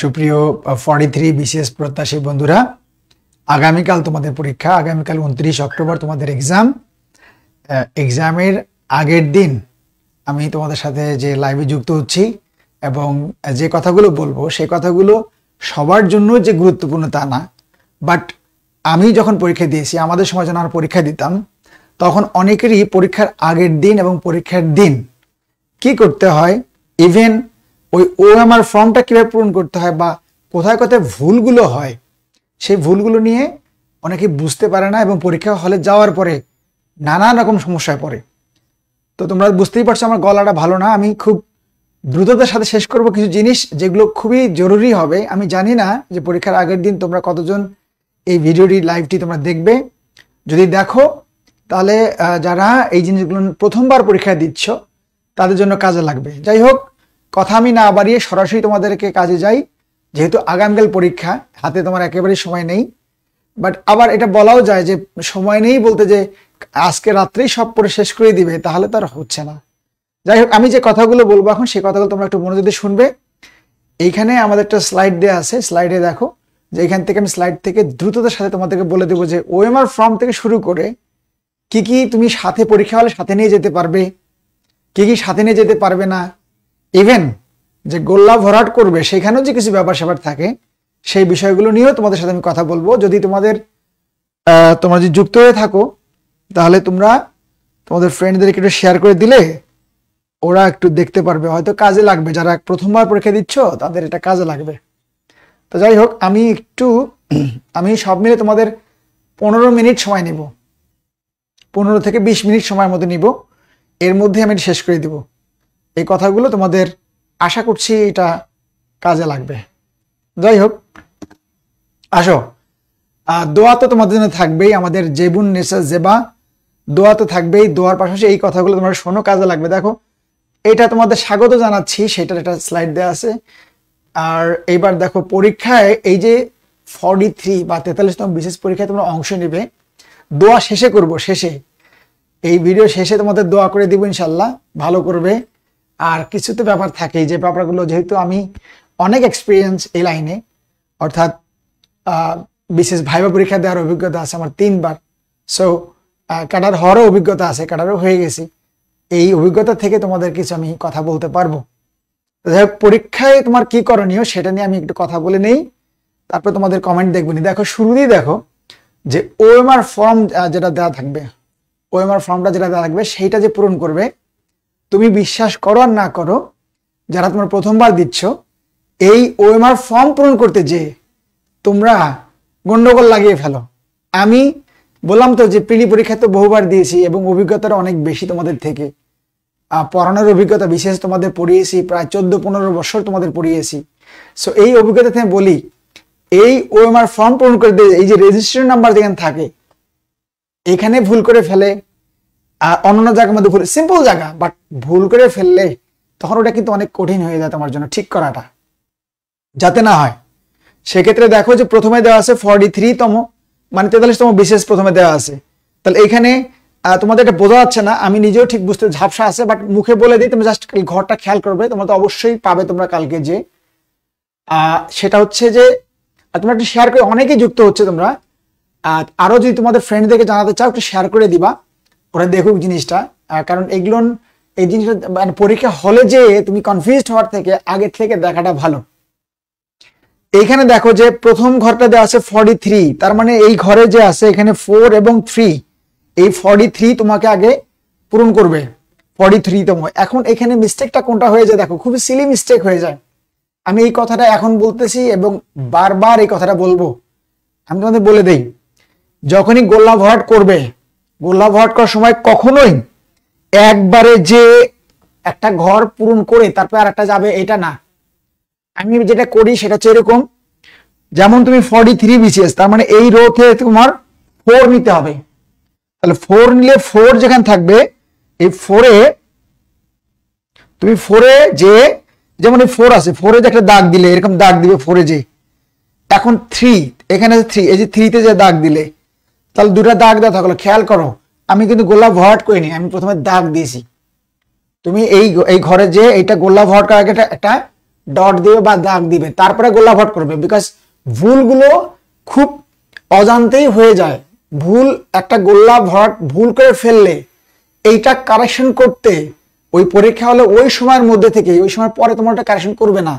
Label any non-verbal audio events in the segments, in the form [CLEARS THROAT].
সুপ্রিয় forty three বিশেষ প্রত্যাশী বন্ধুরা আগামীকাল তোমাদের পরীক্ষা আগামীকাল উনত্রিশ অক্টোবর তোমাদের এক্সাম এক্সামের আগের দিন আমি তোমাদের সাথে যে লাইভে যুক্ত হচ্ছি এবং যে কথাগুলো বলবো সেই কথাগুলো সবার জন্য যে গুরুত্বপূর্ণ তা না বাট আমি যখন পরীক্ষা দিয়েছি আমাদের সময় যখন আমরা পরীক্ষা দিতাম তখন অনেকেরই পরীক্ষার আগের দিন এবং পরীক্ষার দিন কি করতে হয় ইভেন ওই ও আমার ফর্মটা কীভাবে পূরণ করতে হয় বা কোথায় কোথায় ভুলগুলো হয় সেই ভুলগুলো নিয়ে অনেকে বুঝতে পারে না এবং পরীক্ষা হলে যাওয়ার পরে নানা রকম সমস্যায় পড়ে তো তোমরা বুঝতেই পারছো আমার গলাটা ভালো না আমি খুব দ্রুততার সাথে শেষ করব কিছু জিনিস যেগুলো খুবই জরুরি হবে আমি জানি না যে পরীক্ষার আগের দিন তোমরা কতজন এই ভিডিওটি লাইভটি তোমরা দেখবে যদি দেখো তাহলে যারা এই জিনিসগুলো প্রথমবার পরীক্ষা দিচ্ছ তাদের জন্য কাজে লাগবে যাই হোক কথা আমি না বাড়িয়ে সরাসরি তোমাদেরকে কাজে যাই যেহেতু আগামীকাল পরীক্ষা হাতে তোমার একেবারেই সময় নেই বাট আবার এটা বলাও যায় যে সময় নেই বলতে যে আজকে রাত্রেই সব পরে শেষ করে দিবে তাহলে তার হচ্ছে না যাই হোক আমি যে কথাগুলো বলবো এখন সেই কথাগুলো তোমরা একটু মনোযোগ শুনবে এইখানে আমাদের একটা স্লাইড দেওয়া আছে স্লাইডে দেখো যে এখান থেকে আমি স্লাইড থেকে দ্রুততার সাথে তোমাদেরকে বলে দেবো যে ওএমআর ফর্ম থেকে শুরু করে কি কি তুমি সাথে পরীক্ষা হলে সাথে নিয়ে যেতে পারবে কি কি সাথে নিয়ে যেতে পারবে না ইভেন যে গোল্লা ভরাট করবে সেখানেও যে কিছু ব্যাপার স্যাপার থাকে সেই বিষয়গুলো নিয়েও তোমাদের সাথে আমি কথা বলবো যদি তোমাদের তোমরা যদি যুক্ত হয়ে থাকো তাহলে তোমরা তোমাদের ফ্রেন্ডদেরকে একটু শেয়ার করে দিলে ওরা একটু দেখতে পারবে হয়তো কাজে লাগবে যারা প্রথমবার পরীক্ষা দিচ্ছ তাদের এটা কাজে লাগবে তো যাই হোক আমি একটু [CLEARS THROAT] আমি সব মিলে তোমাদের পনেরো মিনিট সময় নেব পনেরো থেকে বিশ মিনিট সময় মতো নিব এর মধ্যে আমি শেষ করে দেবো এই কথাগুলো তোমাদের আশা করছি এটা কাজে লাগবে যাই হোক আসো দোয়া তো তোমাদের জন্য থাকবেই আমাদের জেবুন নেশা জেবা দোয়া তো থাকবেই দোয়ার পাশাপাশি এই কথাগুলো তোমার শোনো কাজে লাগবে দেখো এটা তোমাদের স্বাগত জানাচ্ছি সেটার একটা স্লাইড দেওয়া আছে আর এইবার দেখো পরীক্ষায় এই যে ফর্টি থ্রি বা তেতাল্লিশতম বিশেষ পরীক্ষায় তোমরা অংশ নেবে দোয়া শেষে করব শেষে এই ভিডিও শেষে তোমাদের দোয়া করে দিব ইনশাল্লাহ ভালো করবে আর কিছু তো ব্যাপার থাকেই যে ব্যাপারগুলো যেহেতু আমি অনেক এক্সপিরিয়েন্স এই লাইনে অর্থাৎ বিশেষ ভাইবা পরীক্ষা দেওয়ার অভিজ্ঞতা আছে আমার তিনবার সো কাটার হওয়ারও অভিজ্ঞতা আছে কাটারও হয়ে গেছি এই অভিজ্ঞতা থেকে তোমাদের কিছু আমি কথা বলতে পারবো যাই পরীক্ষায় তোমার কি করণীয় সেটা নিয়ে আমি একটু কথা বলে নেই তারপর তোমাদের কমেন্ট দেখবনি দেখো দিয়ে দেখো যে ওএমআর ফর্ম যেটা দেওয়া থাকবে ওএমআর ফর্মটা যেটা দেওয়া থাকবে সেইটা যে পূরণ করবে তুমি বিশ্বাস করো আর না করো যারা তোমার প্রথমবার দিচ্ছ এই ওএমআর ফর্ম পূরণ করতে যে তোমরা গন্ডগোল লাগিয়ে ফেলো আমি বললাম তো যে প্রিলি পরীক্ষা তো বহুবার দিয়েছি এবং অভিজ্ঞতাটা অনেক বেশি তোমাদের থেকে পড়ানোর অভিজ্ঞতা বিশেষ তোমাদের পড়িয়েছি প্রায় চোদ্দ পনেরো বছর তোমাদের পড়িয়েছি সো এই অভিজ্ঞতা থেকে বলি এই ওএমআর ফর্ম পূরণ করে দিয়ে এই যে রেজিস্ট্রেশন নাম্বার যেখানে থাকে এখানে ভুল করে ফেলে অন্যান্য জায়গার মধ্যে ভুল সিম্পল জায়গা বাট ভুল করে ফেললে তখন ওটা কিন্তু অনেক কঠিন হয়ে যায় তোমার জন্য ঠিক করাটা যাতে না হয় সেক্ষেত্রে দেখো যে প্রথমে দেওয়া আছে ফর্টি তম মানে তম বিশেষ প্রথমে দেওয়া আছে তাহলে এখানে তোমাদের এটা বোঝা যাচ্ছে না আমি নিজেও ঠিক বুঝতে ঝাপসা আছে বাট মুখে বলে দিই তুমি জাস্ট ঘরটা খেয়াল করবে তোমরা তো অবশ্যই পাবে তোমরা কালকে যে সেটা হচ্ছে যে তোমরা একটু শেয়ার করে অনেকেই যুক্ত হচ্ছে তোমরা আরও যদি তোমাদের ফ্রেন্ডদেরকে জানাতে চাও একটু শেয়ার করে দিবা ওরা দেখুক জিনিসটা কারণ এগুলো এই জিনিসটা মানে পরীক্ষা হলে যে তুমি কনফিউজ হওয়ার থেকে আগের থেকে দেখাটা ভালো এইখানে দেখো যে প্রথম ঘরটা দেওয়া আছে ফর্টি থ্রি তার মানে এই ঘরে যে আছে এখানে ফোর এবং থ্রি এই ফর্টি থ্রি তোমাকে আগে পূরণ করবে ফর্টি তম এখন এখানে মিস্টেকটা কোনটা হয়ে যায় দেখো খুবই সিলি মিস্টেক হয়ে যায় আমি এই কথাটা এখন বলতেছি এবং বারবার এই কথাটা বলবো আমি তোমাদের বলে দেই যখনই গোল্লা ভরাট করবে গোল্লা ভরাট করার সময় কখনোই একবারে যে একটা ঘর পূরণ করে তারপরে আর একটা যাবে এটা না আমি যেটা করি সেটা হচ্ছে এরকম যেমন তুমি ফর্টি থ্রি বিসিএস তার মানে এই রোতে তোমার ফোর নিতে হবে তাহলে ফোর নিলে ফোর যেখানে থাকবে এই ফোরে তুমি ফোরে যে যেমন এই ফোর আছে ফোরে যে একটা দাগ দিলে এরকম দাগ দিবে ফোরে যে এখন থ্রি এখানে থ্রি এই যে থ্রিতে যে দাগ দিলে তাহলে দুটা দাগ দেওয়া থাকলো খেয়াল করো আমি কিন্তু গোলাপ ভরাট করিনি আমি প্রথমে দাগ দিয়েছি তুমি এই এই ঘরে যে এইটা গোল্লা ভরাট করার আগে একটা ডট দিবে বা দাগ দিবে তারপরে গোল্লা ভট করবে বিকজ ভুলগুলো খুব অজান্তেই হয়ে যায় ভুল একটা গোল্লা ভরাট ভুল করে ফেললে এইটা কারেকশন করতে ওই পরীক্ষা হলে ওই সময়ের মধ্যে থেকে ওই সময় পরে তোমার ওটা কারেকশন করবে না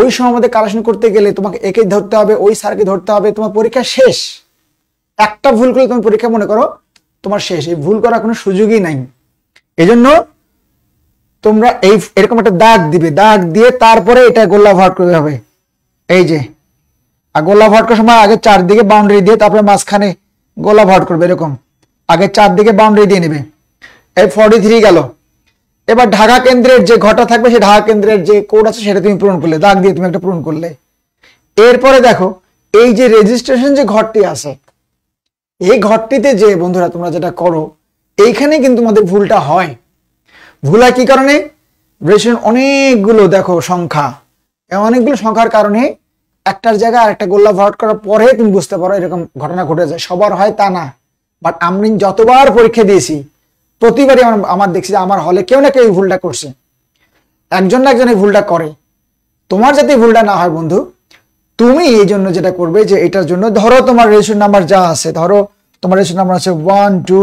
ওই সময়ের মধ্যে কারেকশন করতে গেলে তোমাকে একে ধরতে হবে ওই স্যারকে ধরতে হবে তোমার পরীক্ষা শেষ একটা ভুল করে তুমি পরীক্ষা মনে করো তোমার শেষ এই ভুল করার কোনো সুযোগই নাই এজন্য তোমরা এই এরকম একটা দাগ দিবে দাগ দিয়ে তারপরে এটা গোল্লা ভরাট করতে হবে এই যে আর গোল্লা ভরাট করার সময় আগে চারদিকে বাউন্ডারি দিয়ে তারপরে মাঝখানে গোল্লা ভরাট করবে এরকম আগে চারদিকে বাউন্ডারি দিয়ে নেবে এই ফর্টি থ্রি গেল এবার ঢাকা কেন্দ্রের যে ঘটা থাকবে সেই ঢাকা কেন্দ্রের যে কোড আছে সেটা তুমি পূরণ করলে দাগ দিয়ে তুমি একটা পূরণ করলে এরপরে দেখো এই যে রেজিস্ট্রেশন যে ঘরটি আছে এই ঘরটিতে যে বন্ধুরা তোমরা যেটা করো এইখানে কিন্তু তোমাদের ভুলটা হয় ভুল কি কারণে রেশন অনেকগুলো দেখো সংখ্যা অনেকগুলো সংখ্যার কারণে একটার জায়গায় একটা গোল্লা ভরাট করার পরে তুমি বুঝতে পারো এরকম ঘটনা ঘটে যায় সবার হয় তা না বাট আমি যতবার পরীক্ষা দিয়েছি প্রতিবারই আমার আমার দেখছি যে আমার হলে কেউ না কেউ এই ভুলটা করছে একজন না একজন এই ভুলটা করে তোমার যাতে ভুলটা না হয় বন্ধু তুমি এই জন্য যেটা করবে যে এটার জন্য ধরো তোমার রেশন নাম্বার যা আছে ধরো তোমার রেশন নাম্বার আছে one two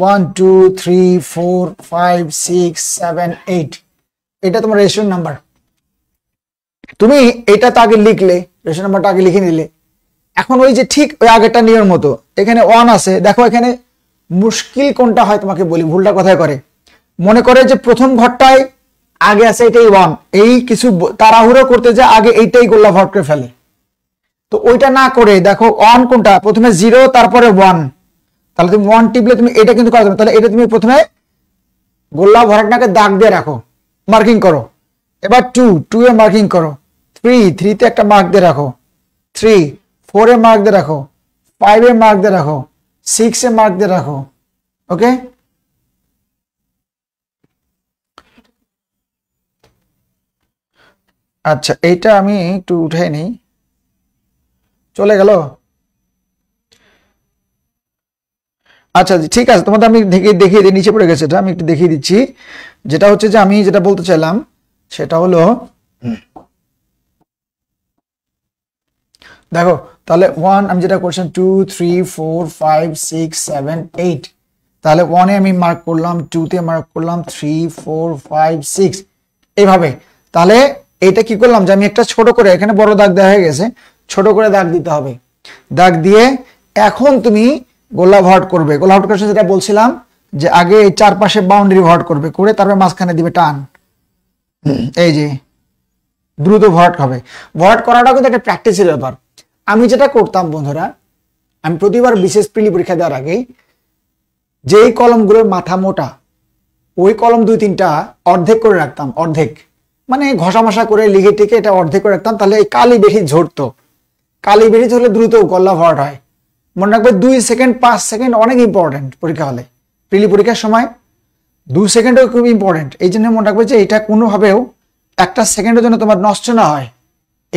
one two three four five six seven eight এটা তোমার রেশন নাম্বার তুমি এটা তাকে লিখলে রেশন নাম্বারটা আগে লিখে নিলে এখন ওই যে ঠিক ওই আগেরটা নিয়ম মতো এখানে ওয়ান আছে দেখো এখানে মুশকিল কোনটা হয় তোমাকে বলি ভুলটা কথায় করে মনে করে যে প্রথম ঘরটায় আগে আছে এটাই ওয়ান এই কিছু তাড়াহুড়ো করতে যে আগে এইটাই গোল্লা ভট করে ফেলে তো ওইটা না করে দেখো অন কোনটা প্রথমে জিরো তারপরে ওয়ান তাহলে তুমি ওয়ান টিপলে তুমি এটা কিন্তু করা যাবে তাহলে এটা তুমি প্রথমে গোল্লা ভরাটনাকে দাগ দিয়ে রাখো মার্কিং করো এবার টু টু এ মার্কিং করো থ্রি থ্রিতে একটা মার্ক দিয়ে রাখো থ্রি ফোরে মার্ক দিয়ে রাখো ফাইভে মার্ক দিয়ে রাখো সিক্সে মার্ক দিয়ে রাখো ওকে আচ্ছা এইটা আমি একটু উঠাই নিই চলে গেল আচ্ছা ঠিক আছে তোমাদের আমি দেখে দেখিয়ে দিই নিচে পড়ে গেছে এটা আমি একটু দেখিয়ে দিচ্ছি যেটা হচ্ছে যে আমি যেটা বলতে চাইলাম সেটা হলো দেখো তাহলে ওয়ান আমি যেটা করছিলাম two three four five six seven eight তাহলে ওয়ানে আমি মার্ক করলাম টুতে মার্ক করলাম থ্রি ফোর ফাইভ সিক্স এইভাবে তাহলে এটা কি করলাম যে আমি একটা ছোট করে এখানে বড় দাগ দেখা গেছে ছোট করে দাগ দিতে হবে দাগ দিয়ে এখন তুমি গোলা হট করবে গোলাপ হট করার যেটা বলছিলাম যে আগে এই চারপাশে বাউন্ডারি ভট করবে করে তারপরে মাঝখানে দিবে টান এই যে দ্রুত ভট হবে ভট করাটা কিন্তু একটা প্র্যাকটিসের ব্যাপার আমি যেটা করতাম বন্ধুরা আমি প্রতিবার বিশেষ প্রিলি পরীক্ষা দেওয়ার আগে যেই কলমগুলোর মাথা মোটা ওই কলম দুই তিনটা অর্ধেক করে রাখতাম অর্ধেক মানে ঘষা করে লিখে টিকে এটা অর্ধেক করে রাখতাম তাহলে এই কালি বেশি ঝরতো কালি বেরিয়ে হলে দ্রুত গল্লা ভরাট হয় মনে রাখবে দুই সেকেন্ড পাঁচ সেকেন্ড অনেক ইম্পর্টেন্ট পরীক্ষা হলে প্রিলি পরীক্ষার সময় দু সেকেন্ডও খুব ইম্পর্টেন্ট এই জন্য মনে রাখবে যে এটা কোনোভাবেও একটা সেকেন্ডের জন্য তোমার নষ্ট না হয়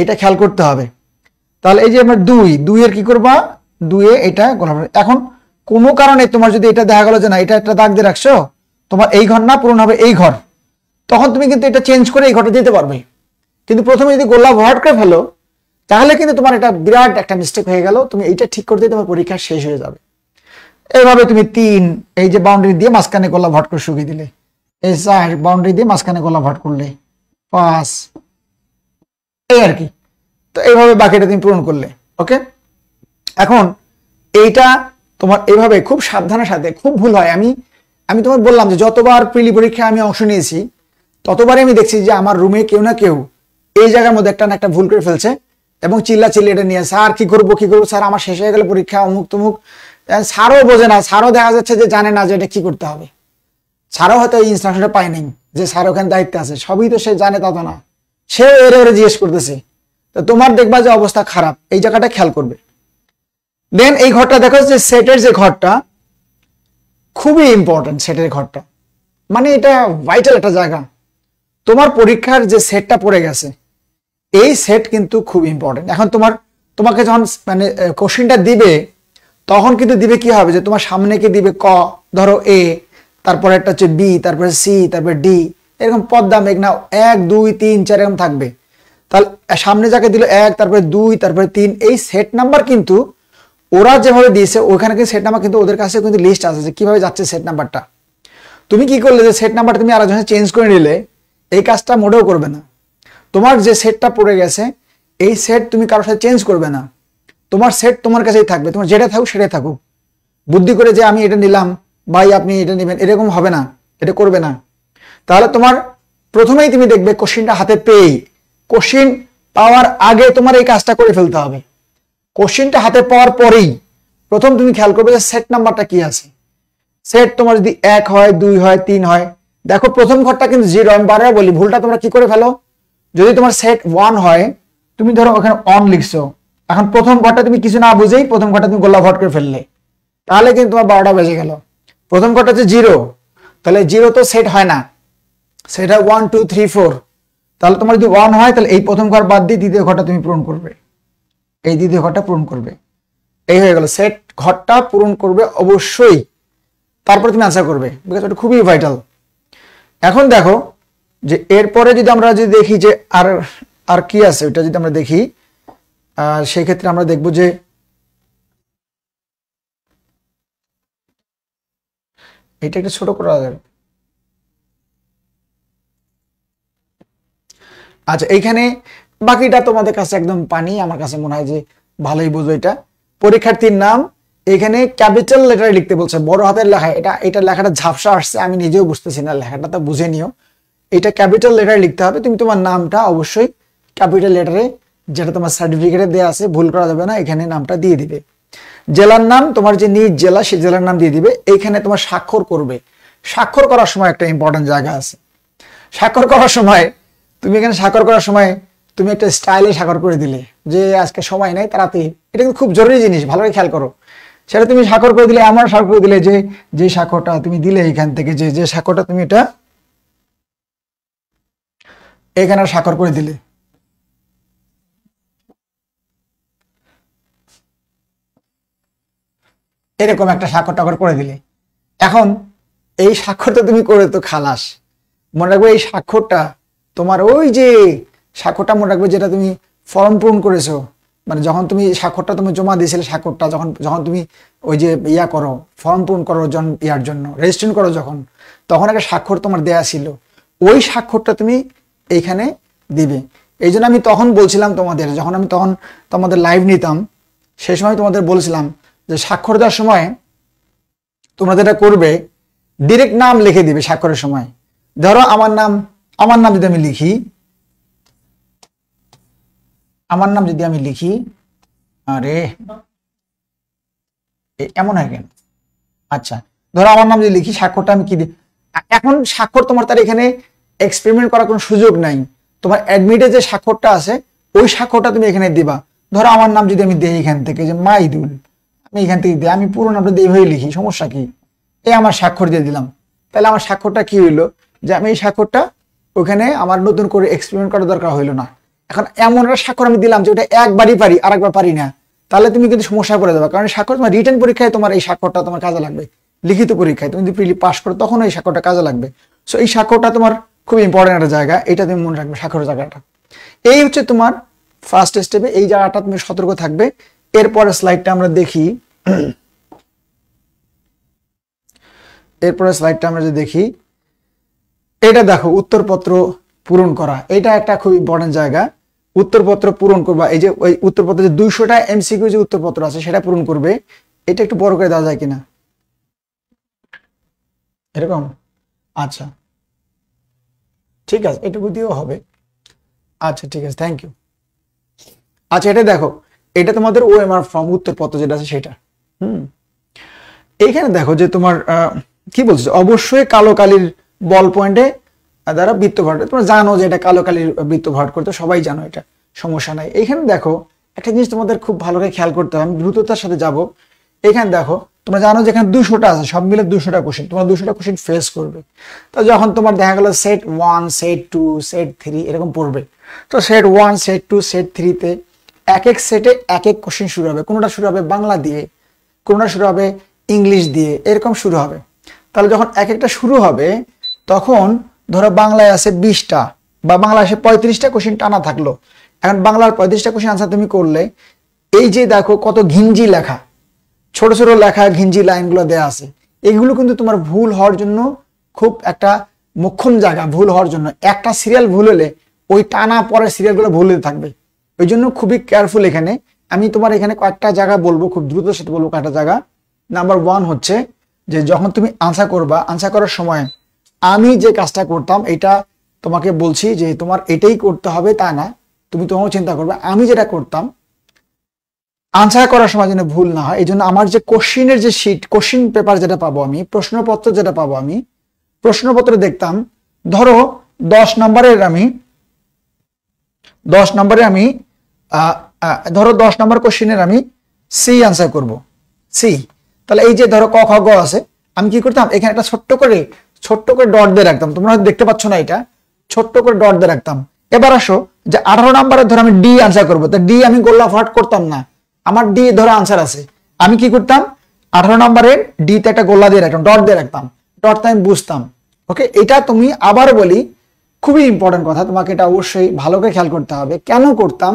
এটা খেয়াল করতে হবে তাহলে এই যে আমার দুই দুইয়ের কি করবা দুয়ে এটা গলা এখন কোনো কারণে তোমার যদি এটা দেখা গেলো যে না এটা একটা দাগ দিয়ে রাখছো তোমার এই ঘর না পূরণ হবে এই ঘর তখন তুমি কিন্তু এটা চেঞ্জ করে এই ঘরটা যেতে পারবে কিন্তু প্রথমে যদি গোল্লা ভরাট করে ফেলো তাহলে কিন্তু তোমার এটা বিরাট একটা মিস্টেক হয়ে গেল তুমি এইটা ঠিক করতে তোমার পরীক্ষা শেষ হয়ে যাবে এইভাবে তুমি তিন এই যে বাউন্ডারি দিয়ে মাঝখানে গোলা ভট করে শুকিয়ে দিলে এই চার বাউন্ডারি দিয়ে মাঝখানে গোলা ভট করলে পাঁচ এই আর কি তো এইভাবে বাকিটা তুমি পূরণ করলে ওকে এখন এইটা তোমার এইভাবে খুব সাবধানের সাথে খুব ভুল হয় আমি আমি তোমার বললাম যে যতবার প্রিলি পরীক্ষায় আমি অংশ নিয়েছি ততবারই আমি দেখছি যে আমার রুমে কেউ না কেউ এই জায়গার মধ্যে একটা না একটা ভুল করে ফেলছে এবং চিল্লা এটা নিয়ে স্যার কি করবো কি করবো স্যার আমার শেষ হয়ে গেল পরীক্ষা অমুক তমুক স্যারও বোঝে না স্যারও দেখা যাচ্ছে যে জানে না যে এটা কি করতে হবে স্যারও হয়তো এই ইনস্ট্রাকশনটা পায় নাই যে স্যার ওখানে দায়িত্বে আছে সবই তো সে জানে তা তো না সে এর এর জিজ্ঞেস করতেছে তো তোমার দেখবা যে অবস্থা খারাপ এই জায়গাটা খেয়াল করবে দেন এই ঘরটা দেখো যে সেটের যে ঘরটা খুবই ইম্পর্টেন্ট সেটের ঘরটা মানে এটা ভাইটাল একটা জায়গা তোমার পরীক্ষার যে সেটটা পড়ে গেছে এই সেট কিন্তু খুব ইম্পর্টেন্ট এখন তোমার তোমাকে যখন মানে কোশ্চিনটা দিবে তখন কিন্তু দিবে কি হবে যে তোমার সামনে কি দিবে ক ধরো এ তারপরে একটা হচ্ছে বি তারপরে সি তারপরে ডি এরকম পদ্মা মেঘনা এক দুই তিন চার এরকম থাকবে তাহলে সামনে যাকে দিল এক তারপরে দুই তারপরে তিন এই সেট নাম্বার কিন্তু ওরা যেভাবে দিয়েছে ওখানে কিন্তু সেট নাম্বার কিন্তু ওদের কাছে কিন্তু লিস্ট আছে যে কীভাবে যাচ্ছে সেট নাম্বারটা তুমি কি করলে যে সেট নাম্বারটা তুমি আরেকজনে চেঞ্জ করে নিলে এই কাজটা মোটেও করবে না তোমার যে সেটটা পড়ে গেছে এই সেট তুমি কারোর সাথে চেঞ্জ করবে না তোমার সেট তোমার কাছেই থাকবে তোমার যেটা থাকুক সেটাই থাকুক বুদ্ধি করে যে আমি এটা নিলাম ভাই আপনি এটা নেবেন এরকম হবে না এটা করবে না তাহলে তোমার প্রথমেই তুমি দেখবে কোশ্চিনটা হাতে পেয়েই কোশ্চিন পাওয়ার আগে তোমার এই কাজটা করে ফেলতে হবে কোশ্চিনটা হাতে পাওয়ার পরেই প্রথম তুমি খেয়াল করবে যে সেট নাম্বারটা কি আছে সেট তোমার যদি এক হয় দুই হয় তিন হয় দেখো প্রথম ঘরটা কিন্তু জিরো আমি বারবার বলি ভুলটা তোমরা কি করে ফেলো যদি তোমার সেট ওয়ান হয় তুমি ধরো ওখানে অন লিখছো এখন প্রথম ঘরটা তুমি কিছু না বুঝেই প্রথম ঘরটা তুমি গোল্লা ভট করে ফেললে তাহলে কিন্তু তোমার বারোটা বেজে গেল প্রথম ঘরটা হচ্ছে জিরো তাহলে জিরো তো সেট হয় না সেটা ওয়ান টু থ্রি ফোর তাহলে তোমার যদি ওয়ান হয় তাহলে এই প্রথম ঘর বাদ দিয়ে দ্বিতীয় ঘরটা তুমি পূরণ করবে এই দ্বিতীয় ঘরটা পূরণ করবে এই হয়ে গেল সেট ঘরটা পূরণ করবে অবশ্যই তারপর তুমি আনসার করবে ওটা খুবই ভাইটাল এখন দেখো যে এরপরে যদি আমরা যদি দেখি যে আর আর কি আছে ওইটা যদি আমরা দেখি সেই ক্ষেত্রে আমরা দেখব যে এটা একটা ছোট করা আচ্ছা এইখানে বাকিটা তোমাদের কাছে একদম পানি আমার কাছে মনে হয় যে ভালোই বুঝো এটা পরীক্ষার্থীর নাম এখানে ক্যাপিটাল লেটার লিখতে বলছে বড় হাতের লেখা এটা এটা লেখাটা ঝাপসা আসছে আমি নিজেও বুঝতেছি না লেখাটা তো বুঝে নিও এটা ক্যাপিটাল লেটারে লিখতে হবে তুমি তোমার নামটা অবশ্যই ক্যাপিটাল লেটারে যেটা তোমার সার্টিফিকেটে দেওয়া আছে ভুল করা যাবে না এখানে নামটা দিয়ে দিবে জেলার নাম তোমার যে নিজ জেলা সেই জেলার নাম দিয়ে দিবে এইখানে তোমার স্বাক্ষর করবে স্বাক্ষর করার সময় একটা ইম্পর্টেন্ট জায়গা আছে স্বাক্ষর করার সময় তুমি এখানে স্বাক্ষর করার সময় তুমি একটা স্টাইলে স্বাক্ষর করে দিলে যে আজকে সময় নাই তাড়াতাড়ি এটা কিন্তু খুব জরুরি জিনিস ভালো করে খেয়াল করো সেটা তুমি স্বাক্ষর করে দিলে আমার স্বাক্ষর করে দিলে যে যে স্বাক্ষরটা তুমি দিলে এখান থেকে যে যে স্বাক্ষরটা তুমি এটা এখানে স্বাক্ষর করে দিলে এরকম একটা সাক্ষর টাক্ষর করে দিলে এখন এই স্বাক্ষরটা তুমি করে তো খালাস মনে রাখবে এই সাক্ষরটা তোমার ওই যে স্বাক্ষরটা মনে রাখবে যেটা তুমি ফর্ম পূরণ করেছো মানে যখন তুমি স্বাক্ষরটা তুমি জমা দিয়েছিলে সাক্ষরটা যখন যখন তুমি ওই যে ইয়া করো ফর্ম পূরণ করো জন ইয়ার জন্য রেজিস্ট্রেশন করো যখন তখন একটা স্বাক্ষর তোমার দেয়া ছিল ওই সাক্ষরটা তুমি এইখানে দিবে এই আমি তখন বলছিলাম তোমাদের যখন আমি তখন তোমাদের লাইভ নিতাম সে সময় তোমাদের বলছিলাম যে স্বাক্ষর দেওয়ার সময় তোমরা যেটা করবে ডিরেক্ট নাম লিখে দিবে স্বাক্ষরের সময় ধরো আমার নাম আমার নাম যদি আমি লিখি আমার নাম যদি আমি লিখি আরে এমন হয় কেন আচ্ছা ধরো আমার নাম যদি লিখি স্বাক্ষরটা আমি কি দিই এখন স্বাক্ষর তোমার তার এখানে এক্সপেরিমেন্ট করার কোনো সুযোগ নাই তোমার অ্যাডমিটে যে স্বাক্ষরটা আছে ওই স্বাক্ষরটা তুমি এখানে দিবা ধরো আমার নাম যদি আমি দেই এখান থেকে যে মাইদুল আমি এখান থেকে দিই আমি পুরো নামটা দিয়ে এইভাবে লিখি সমস্যা কি এ আমার স্বাক্ষর দিয়ে দিলাম তাহলে আমার স্বাক্ষরটা কি হইলো যে আমি এই স্বাক্ষরটা ওখানে আমার নতুন করে এক্সপেরিমেন্ট করার দরকার হইলো না এখন এমন একটা স্বাক্ষর আমি দিলাম যে ওটা একবারই পারি আর একবার পারি না তাহলে তুমি কিন্তু সমস্যা করে যাবে কারণ স্বাক্ষর তোমার রিটার্ন পরীক্ষায় তোমার এই স্বাক্ষরটা তোমার কাজে লাগবে লিখিত পরীক্ষায় তুমি যদি প্রিলি পাস করো তখন এই স্বাক্ষরটা কাজে লাগবে সো এই স্বাক্ষরটা তোমার খুব ইম্পর্টেন্ট একটা জায়গা এটা তুমি মনে রাখবে সাক্ষর জায়গাটা এই হচ্ছে তোমার ফার্স্ট স্টেপে এই জায়গাটা তুমি সতর্ক থাকবে এরপরে স্লাইডটা আমরা দেখি এরপরে স্লাইডটা আমরা যদি দেখি এটা দেখো উত্তরপত্র পূরণ করা এটা একটা খুব ইম্পর্টেন্ট জায়গা উত্তরপত্র পূরণ করবা এই যে ওই উত্তরপত্র যে দুইশোটা এমসিকিউ যে উত্তরপত্র আছে সেটা পূরণ করবে এটা একটু বড় করে দেওয়া যায় কিনা এরকম আচ্ছা ঠিক আছে এটুকু দিয়েও হবে আচ্ছা ঠিক আছে থ্যাংক ইউ আচ্ছা এটা দেখো এটা তোমাদের ও এমআর ফর্ম উত্তরপত্র যেটা আছে সেটা হুম এখানে দেখো যে তোমার কি বলছো অবশ্যই কালো কালির বল পয়েন্টে দ্বারা বৃত্ত ভরাট তোমরা জানো যে এটা কালো কালির বৃত্ত ভরাট করতে সবাই জানো এটা সমস্যা নাই এখানে দেখো একটা জিনিস তোমাদের খুব ভালো করে খেয়াল করতে হবে আমি দ্রুততার সাথে যাবো এখানে দেখো তোমরা জানো যে এখানে দুশোটা আছে সব মিলে দুশোটা কোশ্চেন তোমরা দুশোটা কোশ্চেন ফেস করবে তো যখন তোমার দেখা গেলো set one set two set three এরকম পড়বে তো set one set two set থ্রিতে এক এক সেটে এক এক কোশ্চেন শুরু হবে কোনোটা শুরু হবে বাংলা দিয়ে কোনোটা শুরু হবে ইংলিশ দিয়ে এরকম শুরু হবে তাহলে যখন এক একটা শুরু হবে তখন ধরো বাংলায় আছে বিশটা বা বাংলা আসে পঁয়ত্রিশটা কোশ্চেন টানা থাকলো এখন বাংলার পঁয়ত্রিশটা কোশ্চেন আনসার তুমি করলে এই যে দেখো কত ঘিঞ্জি লেখা ছোট ছোট লেখা ঘিঞ্জি লাইনগুলো দেয়া আছে এগুলো কিন্তু তোমার ভুল হওয়ার জন্য খুব একটা মুখ্যম জায়গা ভুল হওয়ার জন্য একটা সিরিয়াল ভুল হলে ওই টানা পরের সিরিয়ালগুলো ভুল হতে থাকবে ওই জন্য খুবই কেয়ারফুল এখানে আমি তোমার এখানে কয়েকটা জায়গা বলবো খুব দ্রুত সাথে বলবো কয়েকটা জায়গা নাম্বার ওয়ান হচ্ছে যে যখন তুমি আনসার করবা আনসার করার সময় আমি যে কাজটা করতাম এটা তোমাকে বলছি যে তোমার এটাই করতে হবে তা না তুমি তোমাকে চিন্তা করবে আমি যেটা করতাম আনসার করার সময় যেন ভুল না হয় এই জন্য আমার যে কোশ্চিনের যে শিট কোশ্চিন পেপার যেটা পাবো আমি প্রশ্নপত্র যেটা পাবো আমি প্রশ্নপত্র দেখতাম ধরো দশ নম্বরের আমি দশ নম্বরে আমি ধরো দশ নম্বর কোশ্চিনের আমি সি আনসার করব সি তাহলে এই যে ধরো ক খ গ আছে আমি কি করতাম এখানে একটা ছোট্ট করে ছোট্ট করে ডট দিয়ে রাখতাম তোমরা দেখতে পাচ্ছ না এটা ছোট্ট করে ডট দিয়ে রাখতাম এবার আসো যে আঠারো নম্বরের ধরো আমি ডি আনসার করবো তা ডি আমি গোল্লা ফাট করতাম না আমার ডি ধরে আনসার আছে আমি কি করতাম আঠারো নম্বরের ডিতে একটা গোল্লা দিয়ে রাখতাম ডট দিয়ে রাখতাম ডটটা আমি বুঝতাম ওকে এটা তুমি আবার বলি খুবই ইম্পর্টেন্ট কথা তোমাকে এটা অবশ্যই ভালো করে খেয়াল করতে হবে কেন করতাম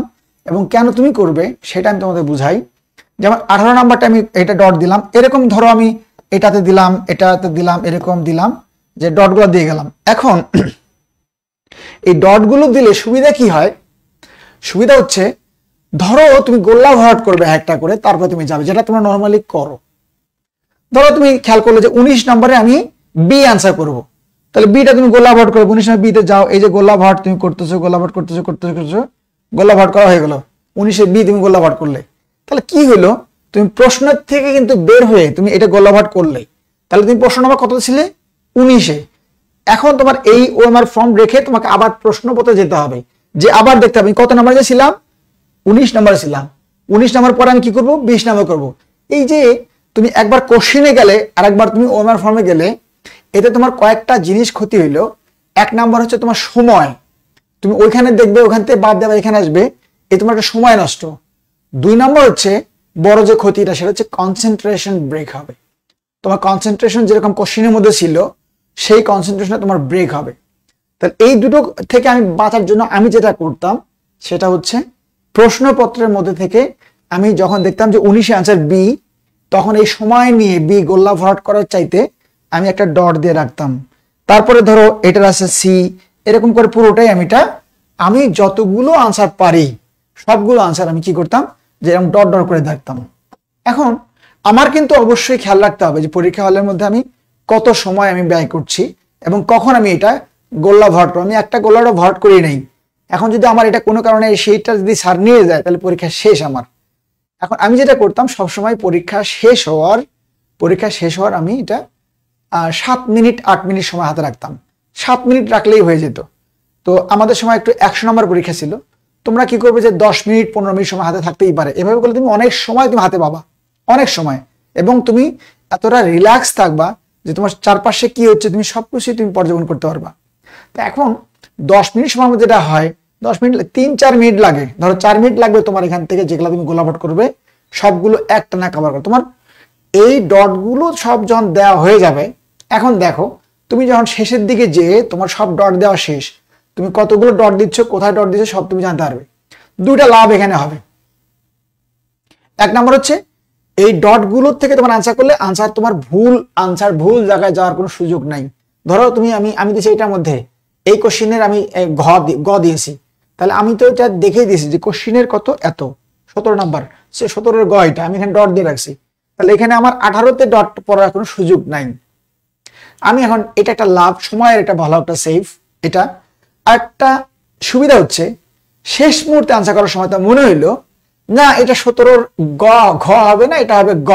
এবং কেন তুমি করবে সেটা আমি তোমাদের বুঝাই যেমন আঠারো নাম্বারটা আমি এটা ডট দিলাম এরকম ধরো আমি এটাতে দিলাম এটাতে দিলাম এরকম দিলাম যে ডটগুলো দিয়ে গেলাম এখন এই ডটগুলো দিলে সুবিধা কি হয় সুবিধা হচ্ছে ধরো তুমি গোল্লা ভরাট করবে একটা করে তারপর তুমি যাবে যেটা তোমরা নর্মালি করো ধরো তুমি খেয়াল করলো যে উনিশ নম্বরে আমি বি আনসার করব। তাহলে বিটা তুমি গোলা ভট করো উনিশ নম্বর বিতে যাও এই যে গোলা ভট তুমি করতেছো গোলা ভট করতেছো করতেছো করতেছো গোলা ভট করা হয়ে গেল উনিশে বি তুমি গোলা ভট করলে তাহলে কি হলো তুমি প্রশ্ন থেকে কিন্তু বের হয়ে তুমি এটা গোলা ভট করলে তাহলে তুমি প্রশ্ন নম্বর কত ছিলে উনিশে এখন তোমার এই ওএমআর ফর্ম রেখে তোমাকে আবার প্রশ্নপত্রে যেতে হবে যে আবার দেখতে হবে কত নম্বরে ছিলাম উনিশ নাম্বার ছিলাম উনিশ নম্বর পরে আমি কি করবো বিশ নম্বর করব এই যে তুমি একবার কোশ্চিনে গেলে আর একবার তুমি ওমার ফর্মে গেলে এতে তোমার কয়েকটা জিনিস ক্ষতি হইলো এক নাম্বার হচ্ছে তোমার সময় তুমি ওইখানে দেখবে ওখান থেকে বাদ দেওয়া এখানে আসবে এ তোমার একটা সময় নষ্ট দুই নম্বর হচ্ছে বড় যে ক্ষতিটা সেটা হচ্ছে কনসেন্ট্রেশন ব্রেক হবে তোমার কনসেন্ট্রেশন যেরকম কোশ্চিনের মধ্যে ছিল সেই কনসেন্ট্রেশনে তোমার ব্রেক হবে তাহলে এই দুটো থেকে আমি বাঁচার জন্য আমি যেটা করতাম সেটা হচ্ছে প্রশ্নপত্রের মধ্যে থেকে আমি যখন দেখতাম যে উনিশে আনসার বি তখন এই সময় নিয়ে বি গোল্লা ভরাট করার চাইতে আমি একটা ডট দিয়ে রাখতাম তারপরে ধরো এটার আছে সি এরকম করে পুরোটাই আমি এটা আমি যতগুলো আনসার পারি সবগুলো আনসার আমি কি করতাম যে এরকম ডট ডট করে থাকতাম এখন আমার কিন্তু অবশ্যই খেয়াল রাখতে হবে যে পরীক্ষা হলের মধ্যে আমি কত সময় আমি ব্যয় করছি এবং কখন আমি এটা গোল্লা ভরাট আমি একটা গোল্লাটা ভরাট করি নাই এখন যদি আমার এটা কোনো কারণে সেইটা যদি সার নিয়ে যায় তাহলে পরীক্ষা শেষ আমার এখন আমি যেটা করতাম সবসময় পরীক্ষা শেষ হওয়ার পরীক্ষা শেষ হওয়ার আমি এটা সাত মিনিট আট মিনিট সময় হাতে রাখতাম সাত মিনিট রাখলেই হয়ে যেত তো আমাদের সময় একটু একশো নম্বর পরীক্ষা ছিল তোমরা কি করবে যে দশ মিনিট পনেরো মিনিট সময় হাতে থাকতেই পারে এভাবে বলে তুমি অনেক সময় তুমি হাতে পাবা অনেক সময় এবং তুমি এতটা রিল্যাক্স থাকবা যে তোমার চারপাশে কি হচ্ছে তুমি সব কিছুই তুমি পর্যবেক্ষণ করতে পারবা তো এখন দশ মিনিট সময় যেটা হয় দশ মিনিট তিন চার মিনিট লাগে ধরো চার মিনিট লাগবে তোমার এখান থেকে যেগুলো তুমি গোলাপট করবে সবগুলো একটা না কভার করো তোমার এই ডটগুলো সব যখন দেওয়া হয়ে যাবে এখন দেখো তুমি যখন শেষের দিকে যে তোমার সব ডট দেওয়া শেষ তুমি কতগুলো ডট দিচ্ছ কোথায় ডট দিচ্ছ সব তুমি জানতে পারবে দুইটা লাভ এখানে হবে এক নম্বর হচ্ছে এই ডটগুলোর থেকে তোমার আনসার করলে আনসার তোমার ভুল আনসার ভুল জায়গায় যাওয়ার কোনো সুযোগ নাই ধরো তুমি আমি আমি দিয়েছি এটার মধ্যে এই কোশ্চিনের আমি ঘ দিয়েছি তাহলে আমি তো এটা দেখেই দিয়েছি যে কোশ্চিনের কত এত সতেরো নাম্বার সে সতেরোর গয়টা আমি এখানে ডট দিয়ে রাখছি তাহলে এখানে আমার আঠারোতে ডট পড়ার কোনো সুযোগ নাই আমি এখন এটা একটা লাভ সময়ের একটা ভালো একটা সেফ এটা একটা সুবিধা হচ্ছে শেষ মুহূর্তে আনসার করার সময় তা মনে হইলো না এটা সতেরোর গ ঘ হবে না এটা হবে গ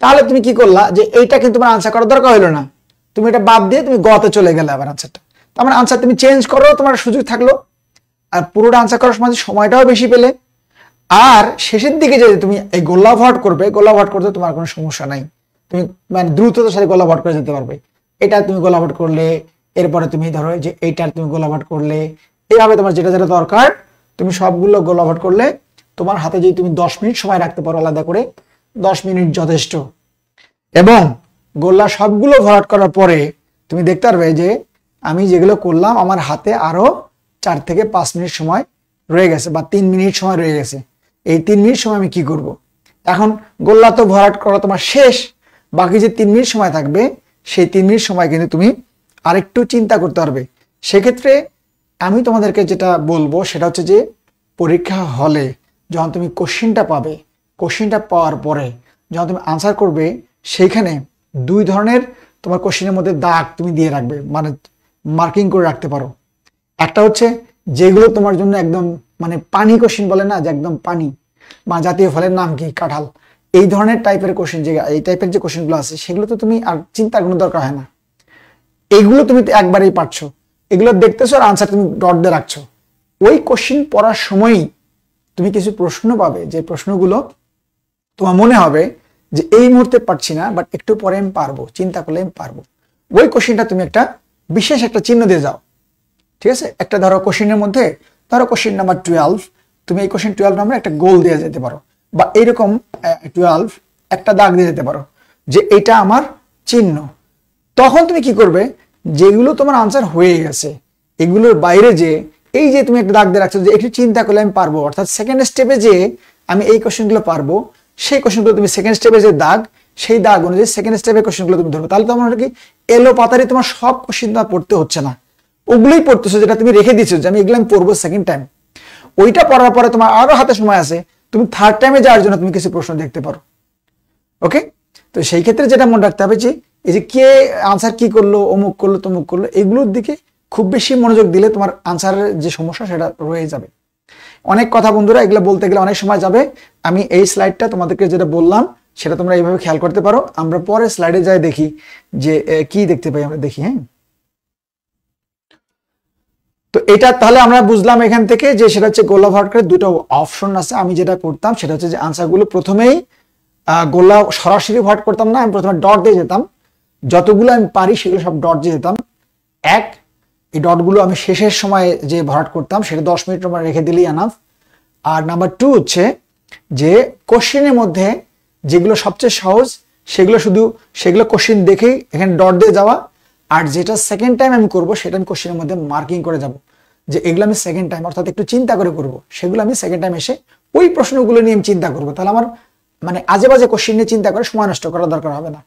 তাহলে তুমি কি করলা যে কিন্তু তোমার আনসার করার দরকার হইলো না তুমি এটা বাদ দিয়ে তুমি গতে চলে গেলে আবার আনসারটা তোমার আনসার তুমি চেঞ্জ করো তোমার সুযোগ থাকলো আর পুরোটা আনসার করার সময় সময়টাও বেশি পেলে আর শেষের দিকে যদি তুমি এই গোল্লা ভট করবে গোল্লা ভট করতে তোমার কোনো সমস্যা নাই তুমি মানে দ্রুততার সাথে গোল্লা ভট করে যেতে পারবে এটা তুমি গোল্লা ভট করলে এরপরে তুমি ধরো যে এইটার তুমি গোল্লা ভট করলে এইভাবে তোমার যেটা যেটা দরকার তুমি সবগুলো গোল্লা ভট করলে তোমার হাতে যদি তুমি দশ মিনিট সময় রাখতে পারো আলাদা করে দশ মিনিট যথেষ্ট এবং গোল্লা সবগুলো ভরাট করার পরে তুমি দেখতে পারবে যে আমি যেগুলো করলাম আমার হাতে আরো চার থেকে পাঁচ মিনিট সময় রয়ে গেছে বা তিন মিনিট সময় রয়ে গেছে এই তিন মিনিট সময় আমি কি করব। এখন গোল্লা তো ভরাট করা তোমার শেষ বাকি যে তিন মিনিট সময় থাকবে সেই তিন মিনিট সময় কিন্তু তুমি আরেকটু চিন্তা করতে পারবে সেক্ষেত্রে আমি তোমাদেরকে যেটা বলবো সেটা হচ্ছে যে পরীক্ষা হলে যখন তুমি কোশ্চিনটা পাবে কোশ্চিনটা পাওয়ার পরে যখন তুমি আনসার করবে সেইখানে দুই ধরনের তোমার কোশ্চিনের মধ্যে দাগ তুমি দিয়ে রাখবে মানে মার্কিং করে রাখতে পারো একটা হচ্ছে যেগুলো তোমার জন্য একদম মানে পানি কোশ্চিন বলে না যে একদম পানি বা জাতীয় ফলের নাম কি কাঁঠাল এই ধরনের টাইপের কোশ্চেন যে এই টাইপের যে কোশ্চেনগুলো আছে সেগুলো তো তুমি আর চিন্তার কোনো দরকার হয় না এইগুলো তুমি একবারেই পারছো এগুলো দেখতেছো আর আনসার তুমি ডট দিয়ে রাখছো ওই কোশ্চিন পড়ার সময়ই তুমি কিছু প্রশ্ন পাবে যে প্রশ্নগুলো তোমার মনে হবে যে এই মুহূর্তে পারছি না বাট একটু পরে আমি পারবো চিন্তা করলে আমি পারবো ওই কোশ্চেনটা তুমি একটা বিশেষ একটা চিহ্ন দিয়ে যাও ঠিক আছে একটা ধরো কোশ্চিনের মধ্যে ধরো কোশ্চেন নাম্বার টুয়েলভ তুমি এই কোশ্চেন টুয়েলভ নাম্বার একটা গোল দিয়ে যেতে পারো বা এইরকম টুয়েলভ একটা দাগ দিয়ে যেতে পারো যে এটা আমার চিহ্ন তখন তুমি কি করবে যেগুলো তোমার আনসার হয়ে গেছে এগুলোর বাইরে যে এই যে তুমি একটা দাগ দিয়ে রাখছো যে একটু চিন্তা করলে আমি পারবো অর্থাৎ সেকেন্ড স্টেপে যে আমি এই কোশ্চেনগুলো পারবো সেই কোশ্চেনগুলো তুমি সেকেন্ড স্টেপে যে দাগ সেই দাগ অনুযায়ী সেকেন্ড স্টেপে কোশ্চেনগুলো তুমি ধরবে তাহলে তোমার কি এলো পাতারি তোমার সব কোশ্চিন তোমার পড়তে হচ্ছে না ওগুলোই পড়তেছো যেটা তুমি রেখে দিয়েছো যে আমি এগুলো আমি পড়বো সেকেন্ড টাইম ওইটা পড়ার পরে তোমার আরো হাতে সময় আছে তুমি থার্ড টাইমে যাওয়ার জন্য তুমি কিছু প্রশ্ন দেখতে পারো ওকে তো সেই ক্ষেত্রে যেটা মনে রাখতে হবে যে এই যে কে আনসার কি করলো অমুক করলো তমুক করলো এগুলোর দিকে খুব বেশি মনোযোগ দিলে তোমার আনসারের যে সমস্যা সেটা রয়ে যাবে অনেক কথা বন্ধুরা এগুলো বলতে গেলে অনেক সময় যাবে আমি এই স্লাইডটা তোমাদেরকে যেটা বললাম সেটা তোমরা এইভাবে খেয়াল করতে পারো আমরা পরে স্লাইডে যাই দেখি যে কি দেখতে পাই আমরা দেখি হ্যাঁ এটা তাহলে আমরা বুঝলাম এখান থেকে যে সেটা হচ্ছে গোলা ভটকের দুটো অপশন আছে আমি যেটা করতাম সেটা হচ্ছে যে আনসারগুলো প্রথমেই গোলা সরাসরি ভট করতাম না আমি প্রথমে ডট দিয়ে যেতাম যতগুলো আমি পারি সেগুলো সব ডট দিয়ে যেতাম এক এই ডটগুলো আমি শেষের সময় যে ভরাট করতাম সেটা দশ মিনিট আমার রেখে দিলেই আনাফ আর নাম্বার টু হচ্ছে যে কোশ্চিনের মধ্যে যেগুলো সবচেয়ে সহজ সেগুলো শুধু সেগুলো কোশ্চিন দেখেই এখানে ডট দিয়ে যাওয়া আর যেটা সেকেন্ড টাইম আমি করবো সেটা আমি কোশ্চিনের মধ্যে মার্কিং করে যাবো যে এগুলো আমি সেকেন্ড টাইম অর্থাৎ একটু চিন্তা করে করব সেগুলো আমি সেকেন্ড টাইম এসে ওই প্রশ্নগুলো নিয়ে আমি চিন্তা করব তাহলে আমার মানে আজে বাজে কোশ্চিন নিয়ে চিন্তা করে সময় নষ্ট করার দরকার হবে না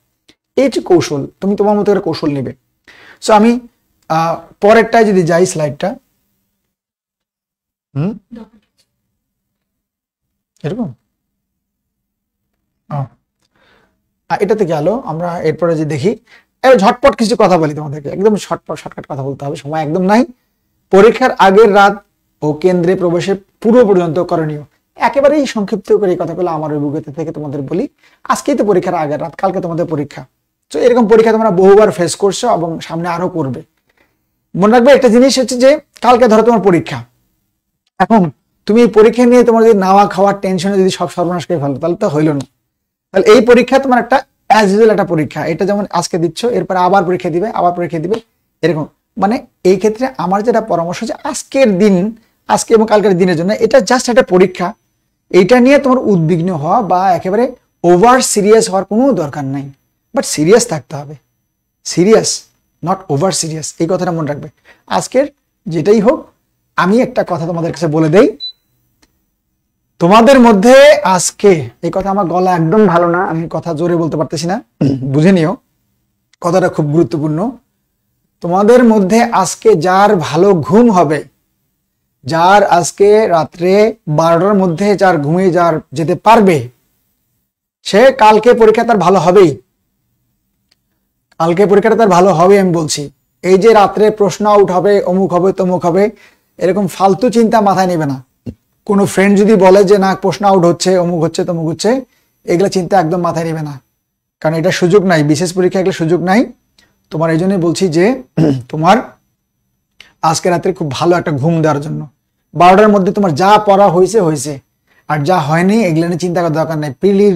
এইটি কৌশল তুমি তোমার মতো করে কৌশল নেবে সো আমি পরেরটায় যদি যাই স্লাইডটা হুম এরকম এটাতে গেল আমরা এরপরে যে দেখি ঝটপট কিছু কথা বলি তোমাদেরকে একদম শর্টপট শর্টকাট কথা বলতে হবে সময় একদম নাই পরীক্ষার আগের রাত ও কেন্দ্রে প্রবেশের পূর্ব পর্যন্ত করণীয় একেবারেই সংক্ষিপ্ত করে এই কথাগুলো আমার অভিজ্ঞতা থেকে তোমাদের বলি আজকেই তো পরীক্ষার আগের রাত কালকে তোমাদের পরীক্ষা তো এরকম পরীক্ষা তোমরা বহুবার ফেস করছো এবং সামনে আরো করবে মনে রাখবে একটা জিনিস হচ্ছে যে কালকে ধরো তোমার পরীক্ষা এখন তুমি এই পরীক্ষা নিয়ে তোমার যদি নাওয়া খাওয়ার টেনশনে যদি সব সর্বনাশ করে ফেলো তাহলে তো হইলো না তাহলে এই পরীক্ষা তোমার একটা অ্যাজ ইউজুয়াল একটা পরীক্ষা এটা যেমন আজকে দিচ্ছ এরপর আবার পরীক্ষা দিবে আবার পরীক্ষা দিবে এরকম মানে এই ক্ষেত্রে আমার যেটা পরামর্শ যে আজকের দিন আজকে এবং কালকের দিনের জন্য এটা জাস্ট একটা পরীক্ষা এটা নিয়ে তোমার উদ্বিগ্ন হওয়া বা একেবারে ওভার সিরিয়াস হওয়ার কোনো দরকার নাই বাট সিরিয়াস থাকতে হবে সিরিয়াস নট ওভার সিরিয়াস এই কথাটা মনে রাখবে আজকের যেটাই হোক আমি একটা কথা তোমাদের কাছে বলে দেই তোমাদের মধ্যে আজকে এই কথা আমার গলা একদম ভালো না আমি কথা জোরে বলতে পারতেছি না বুঝে নিও কথাটা খুব গুরুত্বপূর্ণ তোমাদের মধ্যে আজকে যার ভালো ঘুম হবে যার আজকে রাত্রে বারোটার মধ্যে যার ঘুমিয়ে যার যেতে পারবে সে কালকে পরীক্ষা তার ভালো হবেই কালকে পরীক্ষাটা তার ভালো হবে আমি বলছি এই যে রাত্রে প্রশ্ন আউট হবে অমুক হবে তমুক হবে এরকম ফালতু চিন্তা মাথায় নেবে না কোনো ফ্রেন্ড যদি বলে যে না প্রশ্ন আউট হচ্ছে অমুক হচ্ছে তমুক হচ্ছে এগুলো চিন্তা একদম মাথায় নেবে না কারণ এটা সুযোগ নাই বিশেষ পরীক্ষা এগুলো সুযোগ নাই তোমার এই জন্যই বলছি যে [CLEARS THROAT] তোমার আজকে রাত্রে খুব ভালো একটা ঘুম দেওয়ার জন্য বারোটার মধ্যে তোমার যা পড়া হয়েছে হয়েছে আর যা হয়নি এগুলো নিয়ে চিন্তা করার দরকার নাই প্রিলির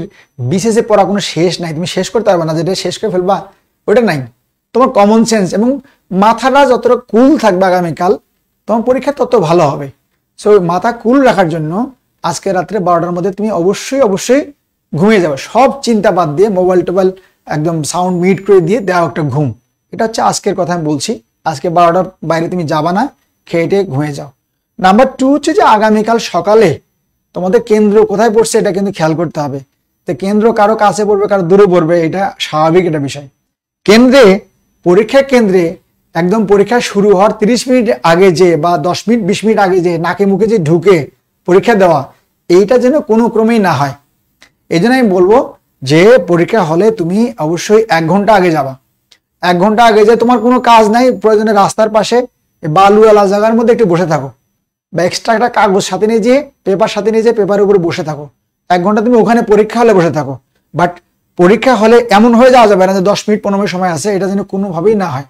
বিশেষে পড়া কোনো শেষ নাই তুমি শেষ করতে পারবে না যেটা শেষ করে ফেলবা ওটা নাই তোমার কমন সেন্স এবং মাথাটা যতটা কুল থাকবে আগামীকাল তোমার পরীক্ষা তত ভালো হবে সো মাথা কুল রাখার জন্য আজকে রাত্রে বারোটার মধ্যে তুমি অবশ্যই অবশ্যই ঘুমিয়ে যাবে সব চিন্তা বাদ দিয়ে মোবাইল টোবাইল একদম সাউন্ড মিট করে দিয়ে দেওয়া একটা ঘুম এটা হচ্ছে আজকের কথা আমি বলছি আজকে বারোটার বাইরে তুমি যাবা না খেয়েটে ঘুমিয়ে যাও নাম্বার টু হচ্ছে যে আগামীকাল সকালে তোমাদের কেন্দ্র কোথায় পড়ছে এটা কিন্তু খেয়াল করতে হবে তো কেন্দ্র কারো কাছে পড়বে কারো দূরে পড়বে এটা স্বাভাবিক এটা বিষয় কেন্দ্রে পরীক্ষা কেন্দ্রে একদম পরীক্ষা শুরু হওয়ার তিরিশ মিনিট আগে যে বা দশ মিনিট বিশ মিনিট আগে যে নাকে মুখে যে ঢুকে পরীক্ষা দেওয়া এইটা যেন কোনো ক্রমেই না হয় এই জন্য আমি বলবো যে পরীক্ষা হলে তুমি অবশ্যই এক ঘন্টা আগে যাবা এক ঘন্টা আগে যে তোমার কোনো কাজ নাই প্রয়োজনে রাস্তার পাশে আলা জায়গার মধ্যে একটু বসে থাকো বা এক্সট্রা একটা কাগজ সাথে নিয়ে যেয়ে পেপার সাথে নিয়ে যেয়ে পেপারের উপরে বসে থাকো এক ঘন্টা তুমি ওখানে পরীক্ষা হলে বসে থাকো বাট পরীক্ষা হলে এমন হয়ে যাওয়া যাবে না যে দশ মিনিট পনেরো মিনিট সময় আছে এটা যেন কোনোভাবেই না হয়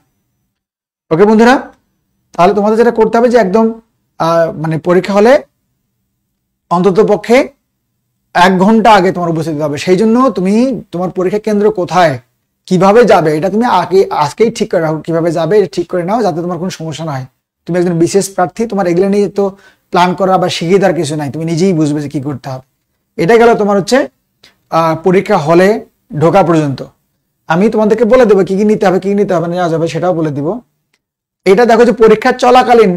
ওকে বন্ধুরা তাহলে তোমাদের যেটা করতে হবে যে একদম মানে পরীক্ষা হলে অন্তত পক্ষে এক ঘন্টা আগে তোমার উপস্থিত হবে সেই জন্য তুমি তোমার পরীক্ষা কেন্দ্র কোথায় কিভাবে যাবে এটা তুমি আগে আজকেই ঠিক করে রাখো কিভাবে যাবে এটা ঠিক করে নাও যাতে তোমার কোনো সমস্যা না হয় তুমি একজন বিশেষ প্রার্থী তোমার এগুলো নিয়ে তো প্ল্যান করা বা শিখিয়ে দেওয়ার কিছু নাই তুমি নিজেই বুঝবে যে কি করতে হবে এটা গেল তোমার হচ্ছে পরীক্ষা হলে ঢোকা পর্যন্ত আমি তোমাদেরকে বলে দেবো কি কি নিতে হবে কি নিতে হবে না যাবে সেটাও বলে দিব এটা দেখো যে পরীক্ষা চলাকালীন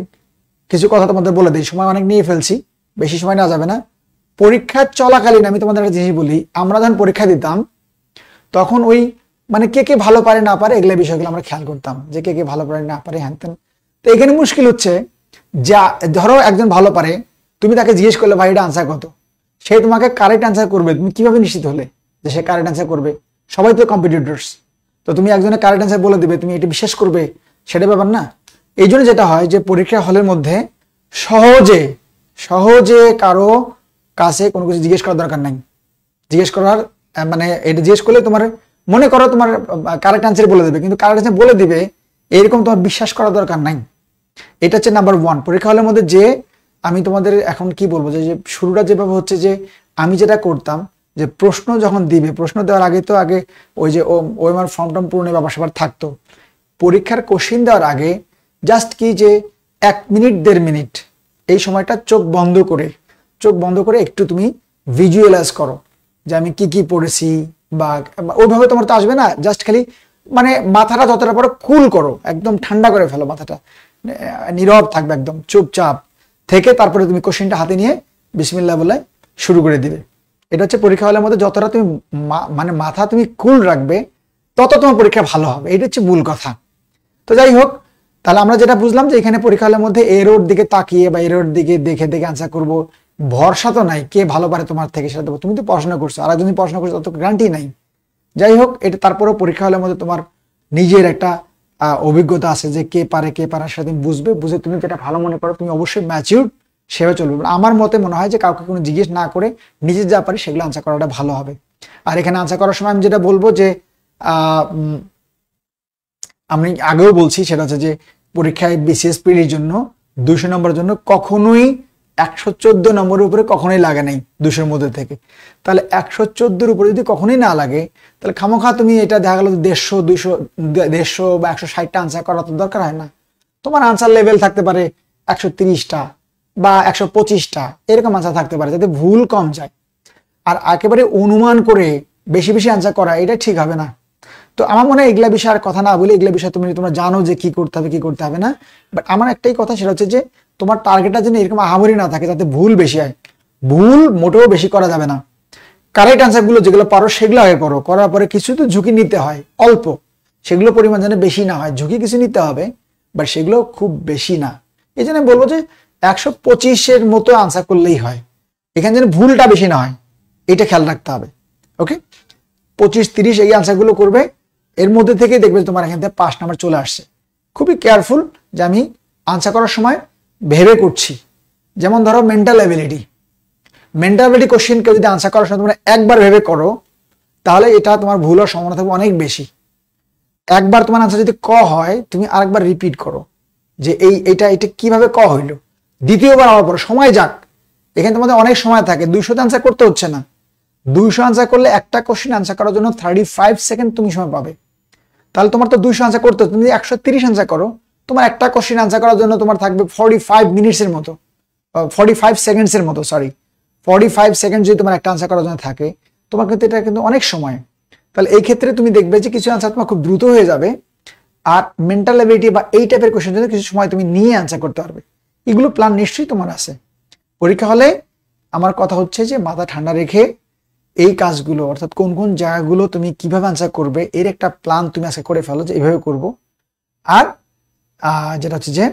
কিছু কথা তোমাদের বলে দিই সময় অনেক নিয়ে ফেলছি বেশি সময় না যাবে না পরীক্ষা চলাকালীন আমি তোমাদের একটা জিনিস বলি আমরা যখন পরীক্ষা দিতাম তখন ওই মানে কে কে ভালো পারে না পারে এগুলো বিষয়গুলো আমরা খেয়াল করতাম যে কে কে ভালো পারে না পারে হ্যান তো এখানে মুশকিল হচ্ছে যা ধরো একজন ভালো পারে তুমি তাকে জিজ্ঞেস করলে ভাই এটা আনসার কত সে তোমাকে কারেক্ট আনসার করবে তুমি কিভাবে নিশ্চিত হলে যে সে কারেক্ট আনসার করবে সবাই তো কম্পিটিটার্স তো তুমি একজনের কারেক্ট আনসার বলে দেবে তুমি এটা বিশ্বাস করবে সেটা ব্যাপার না এই জন্য যেটা হয় যে পরীক্ষা হলের মধ্যে সহজে সহজে কারো কাছে কোনো কিছু জিজ্ঞেস করার দরকার নাই জিজ্ঞেস করার মানে এটা জিজ্ঞেস করলে তোমার মনে করো তোমার কারেক্ট আনসার বলে দেবে কিন্তু কারেক্ট আনসার বলে দিবে এরকম তোমার বিশ্বাস করার দরকার নাই এটা হচ্ছে নাম্বার ওয়ান পরীক্ষা হলের মধ্যে যে আমি তোমাদের এখন কি বলবো যে শুরুটা যেভাবে হচ্ছে যে আমি যেটা করতাম যে প্রশ্ন যখন দিবে প্রশ্ন দেওয়ার আগে তো আগে ওই যে ও আমার ফর্ম টর্ম পূরণের ব্যাপার সবার থাকতো পরীক্ষার কোশ্চিন দেওয়ার আগে জাস্ট কি যে এক মিনিট দেড় মিনিট এই সময়টা চোখ বন্ধ করে চোখ বন্ধ করে একটু তুমি ভিজুয়ালাইজ করো যে আমি কি কি পড়েছি বা ওইভাবে তোমার তো আসবে না জাস্ট খালি মানে মাথাটা যতটা পারো কুল করো একদম ঠান্ডা করে ফেলো মাথাটা নীরব থাকবে একদম চুপচাপ থেকে তারপরে তুমি কোশ্চেনটা হাতে নিয়ে বিসমিল্লা বলে শুরু করে দিবে এটা হচ্ছে পরীক্ষা হলের মধ্যে যতটা তুমি মানে মাথা তুমি কুল রাখবে তত তোমার পরীক্ষা ভালো হবে এটা হচ্ছে মূল কথা তো যাই হোক তাহলে আমরা যেটা বুঝলাম যে এখানে পরীক্ষা হলের মধ্যে এরোর দিকে তাকিয়ে বা এরোর দিকে দেখে দেখে আনসার করবো ভরসা তো নাই কে ভালো পারে তোমার থেকে সেটা দেবো তুমি তো পড়াশোনা করছো আর একজন পড়াশোনা করছো তত গ্যারান্টি নাই যাই হোক এটা তারপরেও পরীক্ষা হলে মধ্যে তোমার নিজের একটা অভিজ্ঞতা আছে যে কে পারে কে পারে সেটা তুমি বুঝবে বুঝে তুমি যেটা ভালো মনে করো তুমি অবশ্যই ম্যাচিউর সেভাবে চলবে মানে আমার মতে মনে হয় যে কাউকে কোনো জিজ্ঞেস না করে নিজের যা পারি সেগুলো আনসার করাটা ভালো হবে আর এখানে আনসার করার সময় আমি যেটা বলবো যে আমি আগেও বলছি সেটা হচ্ছে যে পরীক্ষায় বিসিএস পিড়ির e e e জন্য দুইশো নম্বরের জন্য কখনোই একশো চোদ্দ নম্বরের উপরে কখনোই লাগে নাই দুশোর মধ্যে থেকে তাহলে একশো চোদ্দোর উপরে যদি কখনোই না লাগে তাহলে খামোখা তুমি এটা দেখা গেলো দেড়শো দুইশো দেড়শো বা একশো ষাটটা আনসার করা তো দরকার হয় না তোমার আনসার লেভেল থাকতে পারে একশো তিরিশটা বা একশো পঁচিশটা এরকম আনসার থাকতে পারে যাতে ভুল কম যায় আর একেবারে অনুমান করে বেশি বেশি আনসার করা এটা ঠিক হবে না তো আমার মনে হয় এগুলা বিষয়ে আর কথা না বলে এগুলা বিষয়ে তুমি তোমরা জানো যে কি করতে হবে কি করতে হবে না বাট আমার একটাই কথা সেটা হচ্ছে যে তোমার টার্গেটটা যেন এরকম আহামরি না থাকে যাতে ভুল বেশি হয় ভুল মোটেও বেশি করা যাবে না কারেক্ট আনসারগুলো যেগুলো পারো সেগুলো আগে করো করার পরে কিছু তো ঝুঁকি নিতে হয় অল্প সেগুলো পরিমাণ যেন বেশি না হয় ঝুঁকি কিছু নিতে হবে বাট সেগুলো খুব বেশি না এই জন্য বলবো যে একশো পঁচিশের মতো আনসার করলেই হয় এখানে যেন ভুলটা বেশি না হয় এটা খেয়াল রাখতে হবে ওকে পঁচিশ তিরিশ এই আনসারগুলো করবে এর মধ্যে থেকেই দেখবে তোমার এখান থেকে পাঁচ নাম্বার চলে আসছে খুবই কেয়ারফুল যে আমি আনসার করার সময় ভেবে করছি যেমন ধরো মেন্টাল অ্যাবিলিটি মেন্টাল অ্যাবিলিটি কোশ্চেনকে যদি আনসার করার সময় তোমরা একবার ভেবে করো তাহলে এটা তোমার ভুল হওয়ার সম্ভাবনা থাকবে অনেক বেশি একবার তোমার আনসার যদি ক হয় তুমি আরেকবার রিপিট করো যে এই এটা এটা কিভাবে ক হইলো দ্বিতীয়বার হওয়ার পর সময় যাক এখানে তোমাদের অনেক সময় থাকে দুইশোতে আনসার করতে হচ্ছে না দুইশো আনসার করলে একটা কোশ্চেন আনসার করার জন্য থার্টি ফাইভ সেকেন্ড তুমি সময় পাবে তাহলে তোমার তো দুইশো আনসার করতে তুমি একশো তিরিশ আনসার করো তোমার একটা কোশ্চিন আনসার করার জন্য তোমার থাকবে ফর্টি ফাইভ মিনিটসের মতো ফর্টি ফাইভ সেকেন্ডসের মতো সরি ফর্টি ফাইভ সেকেন্ড যদি তোমার একটা আনসার করার জন্য থাকে তোমার কিন্তু এটা কিন্তু অনেক সময় তাহলে এই ক্ষেত্রে তুমি দেখবে যে কিছু আনসার তোমার খুব দ্রুত হয়ে যাবে আর মেন্টাল অ্যাবিলিটি বা এই টাইপের কোয়েশ্চেন জন্য কিছু সময় তুমি নিয়ে আনসার করতে পারবে এগুলো প্ল্যান নিশ্চয়ই তোমার আছে পরীক্ষা হলে আমার কথা হচ্ছে যে মাথা ঠান্ডা রেখে এই কাজগুলো অর্থাৎ কোন কোন জায়গাগুলো তুমি কিভাবে আনসার করবে এর একটা প্ল্যান তুমি আজকে করে ফেলো যে এইভাবে করব আর যেটা হচ্ছে যে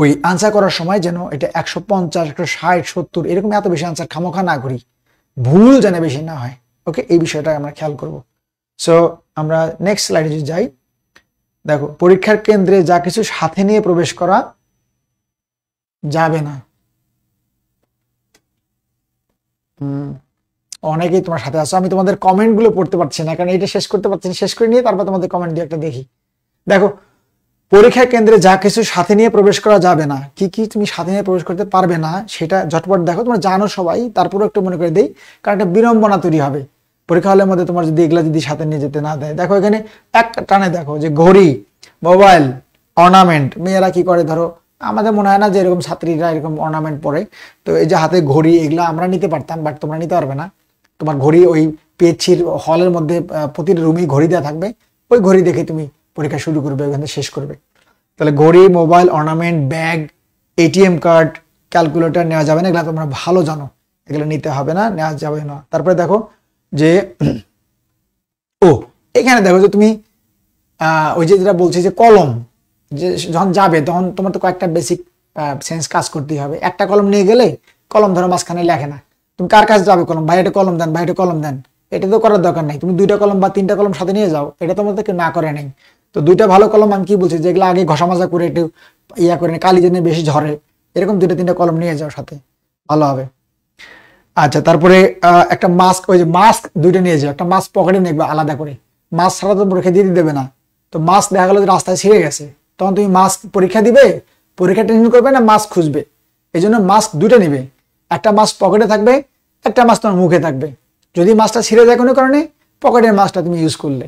ওই আনসার করার সময় যেন এটা একশো পঞ্চাশ একশো ষাট সত্তর এরকম এত বেশি আনসার খামোখা না করি ভুল যেন বেশি না হয় ওকে এই বিষয়টা আমরা খেয়াল করব সো আমরা নেক্সট স্লাইডে যদি যাই দেখো পরীক্ষার কেন্দ্রে যা কিছু সাথে নিয়ে প্রবেশ করা যাবে না হুম অনেকেই তোমার সাথে আছো আমি তোমাদের কমেন্টগুলো পড়তে পারছি না কারণ এটা শেষ করতে পারছি না শেষ করে নিয়ে তারপর তোমাদের কমেন্ট দিয়ে একটা দেখি দেখো পরীক্ষা কেন্দ্রে যা কিছু সাথে নিয়ে প্রবেশ করা যাবে না কি কি তুমি সাথে নিয়ে প্রবেশ করতে পারবে না সেটা ঝটপট দেখো তোমরা জানো সবাই তারপরেও একটু মনে করে দেই কারণ একটা বিড়ম্বনা তৈরি হবে পরীক্ষা হলের মধ্যে তোমার যদি এগুলা যদি সাথে নিয়ে যেতে না দেয় দেখো এখানে এক টানে দেখো যে ঘড়ি মোবাইল অর্নামেন্ট মেয়েরা কি করে ধরো আমাদের মনে হয় না যে এরকম ছাত্রীরা এরকম অর্নামেন্ট পরে তো এই যে হাতে ঘড়ি এগুলো আমরা নিতে পারতাম বাট তোমরা নিতে পারবে না তোমার ঘড়ি ওই পিএইচির হলের মধ্যে প্রতিটি রুমেই ঘড়ি দেওয়া থাকবে ওই ঘড়ি দেখে তুমি পরীক্ষা শুরু করবে ওখানে শেষ করবে তাহলে ঘড়ি mobile ornament bag ATM card calculator নেওয়া যাবে না এগুলো তোমরা ভালো জানো এগুলো নিতে হবে না নেওয়া যাবে না তারপরে দেখো যে ও এখানে দেখো যে তুমি ওই যে যেটা বলছি যে কলম যে যখন যাবে তখন তোমার তো কয়েকটা বেসিক সেন্স কাজ করতেই হবে একটা কলম নিয়ে গেলে কলম ধরো মাঝখানে লেখে না তুমি কার কাছে যাবে কলম ভাই এটা কলম দেন ভাই কলম দেন এটা তো করার দরকার নাই তুমি দুইটা কলম বা তিনটা কলম সাথে নিয়ে যাও এটা তোমার তো কেউ না করে নেই তো দুইটা ভালো কলম আমি কি বলছি যেগুলো আগে ঘষা মাজা করে একটু ইয়া করে কালি যেন বেশি ঝরে এরকম দুইটা তিনটা কলম নিয়ে যাও সাথে ভালো হবে আচ্ছা তারপরে একটা মাস্ক ওই যে মাস্ক দুইটা নিয়ে যাও একটা মাস্ক পকেটে নেবে আলাদা করে মাস্ক ছাড়া তো পরীক্ষা দিয়ে দেবে না তো মাস্ক দেখা গেলো রাস্তায় ছিঁড়ে গেছে তখন তুমি মাস্ক পরীক্ষা দিবে পরীক্ষা টেনশন করবে না মাস্ক খুঁজবে এই জন্য মাস্ক দুইটা নিবে একটা মাছ পকেটে থাকবে একটা মাছ তোমার মুখে থাকবে যদি মাছটা ছিঁড়ে যায় কোনো কারণে পকেটের মাছটা তুমি ইউজ করলে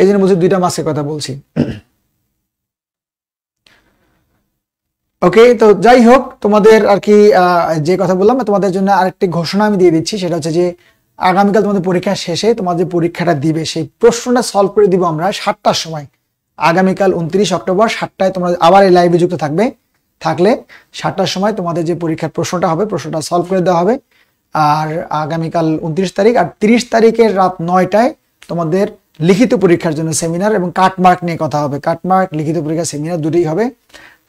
এই জন্য বলছি দুইটা মাছের কথা বলছি ওকে তো যাই হোক তোমাদের আর কি যে কথা বললাম তোমাদের জন্য আরেকটি ঘোষণা আমি দিয়ে দিচ্ছি সেটা হচ্ছে যে আগামীকাল তোমাদের পরীক্ষা শেষে তোমাদের পরীক্ষাটা দিবে সেই প্রশ্নটা সলভ করে দিব আমরা সাতটার সময় আগামীকাল উনত্রিশ অক্টোবর সাতটায় তোমরা আবার এই লাইভে যুক্ত থাকবে থাকলে সাতটার সময় তোমাদের যে পরীক্ষার প্রশ্নটা হবে প্রশ্নটা সলভ করে দেওয়া হবে আর আগামীকাল উনত্রিশ তারিখ আর তিরিশ তারিখের রাত নয়টায় তোমাদের লিখিত পরীক্ষার জন্য সেমিনার এবং কাটমার্ক নিয়ে কথা হবে কাটমার্ক লিখিত পরীক্ষা সেমিনার দুটোই হবে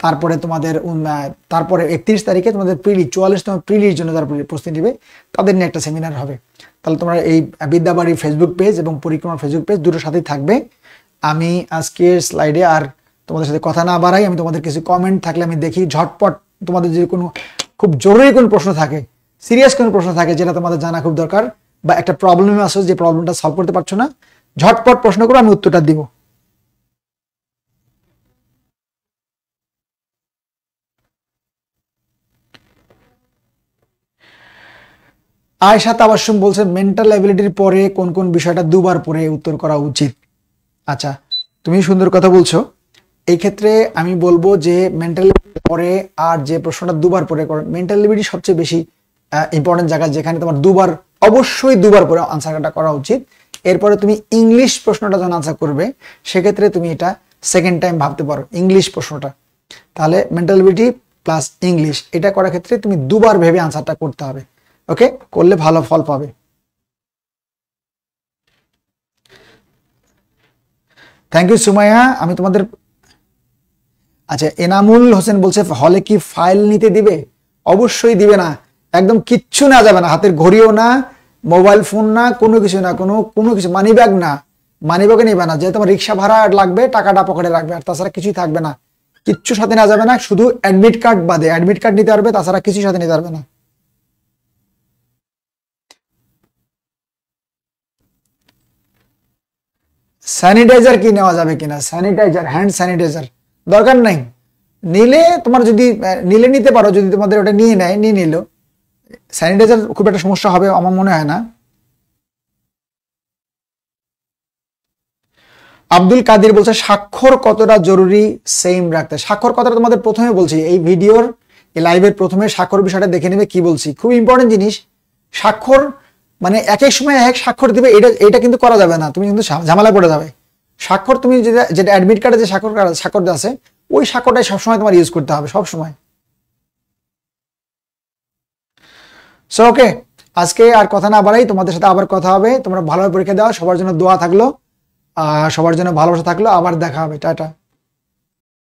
তারপরে তোমাদের তারপরে একত্রিশ তারিখে তোমাদের প্রিলি চুয়াল্লিশ তোমার প্রিলির জন্য তারপরে প্রস্তুতি নেবে তাদের নিয়ে একটা সেমিনার হবে তাহলে তোমার এই বিদ্যাবাড়ির ফেসবুক পেজ এবং পরিক্রমা ফেসবুক পেজ দুটোর সাথেই থাকবে আমি আজকের স্লাইডে আর তোমাদের সাথে কথা না বাড়াই আমি তোমাদের কিছু কমেন্ট থাকলে আমি দেখি ঝটপট তোমাদের যদি কোনো খুব জরুরি কোনো প্রশ্ন থাকে সিরিয়াস কোনো প্রশ্ন থাকে যেটা তোমাদের জানা খুব দরকার বা একটা প্রবলেমে আসো যে প্রবলেমটা সলভ করতে পারছো না ঝটপট প্রশ্ন করো আমি উত্তরটা দিব আয়সা তাবাসুম বলছে মেন্টাল অ্যাবিলিটির পরে কোন কোন বিষয়টা দুবার পরে উত্তর করা উচিত আচ্ছা তুমি সুন্দর কথা বলছো এই ক্ষেত্রে আমি বলবো যে মেন্টাল পরে আর যে প্রশ্নটা দুবার পরে করো মেন্টাল লিবিটি সবচেয়ে বেশি ইম্পর্টেন্ট জায়গা যেখানে তোমার দুবার অবশ্যই দুবার পরে আনসারটা করা উচিত এরপরে তুমি ইংলিশ প্রশ্নটা যখন আনসার করবে সেক্ষেত্রে তুমি এটা সেকেন্ড টাইম ভাবতে পারো ইংলিশ প্রশ্নটা তাহলে মেন্টাল লিবিটি প্লাস ইংলিশ এটা করার ক্ষেত্রে তুমি দুবার ভেবে আনসারটা করতে হবে ওকে করলে ভালো ফল পাবে থ্যাংক ইউ সুমাইয়া আমি তোমাদের আচ্ছা এনামুল হোসেন বলছে হলে কি ফাইল নিতে দিবে অবশ্যই দিবে না একদম কিচ্ছু না যাবে না হাতের ঘড়িও না মোবাইল ফোন না কোনো কিছু না কোনো কোনো কিছু মানি ব্যাগ না মানি ব্যাগে নিবে না যে তোমার রিক্সা ভাড়া লাগবে টাকাটা পকেটে লাগবে আর তাছাড়া কিছুই থাকবে না কিচ্ছু সাথে না যাবে না শুধু অ্যাডমিট কার্ড বাদে অ্যাডমিট কার্ড নিতে পারবে তাছাড়া কিছুই সাথে নিতে পারবে না স্যানিটাইজার কি নেওয়া যাবে কিনা স্যানিটাইজার হ্যান্ড স্যানিটাইজার দরকার নাই নিলে তোমার যদি নিলে নিতে পারো যদি তোমাদের ওটা নিয়ে নেয় নিয়ে নিল স্যানিটাইজার খুব একটা সমস্যা হবে আমার মনে হয় না আব্দুল কাদির বলছে স্বাক্ষর কতটা জরুরি সেম রাখতে স্বাক্ষর কথাটা তোমাদের প্রথমে বলছি এই ভিডিওর এই লাইভের প্রথমে স্বাক্ষর বিষয়টা দেখে নেবে কি বলছি খুব ইম্পর্টেন্ট জিনিস স্বাক্ষর মানে এক এক সময় এক স্বাক্ষর দিবে এটা এটা কিন্তু করা যাবে না তুমি কিন্তু ঝামেলা পড়ে যাবে স্বাক্ষর তুমি যেটা যেটা অ্যাডমিট কার্ডে যে স্বাক্ষর স্বাক্ষর আছে ওই স্বাক্ষরটাই সবসময় তোমার ইউজ করতে হবে সবসময় সো ওকে আজকে আর কথা না বাড়াই তোমাদের সাথে আবার কথা হবে তোমরা ভালোভাবে পরীক্ষা দাও সবার জন্য দোয়া থাকলো আর সবার জন্য ভালোবাসা থাকলো আবার দেখা হবে টাটা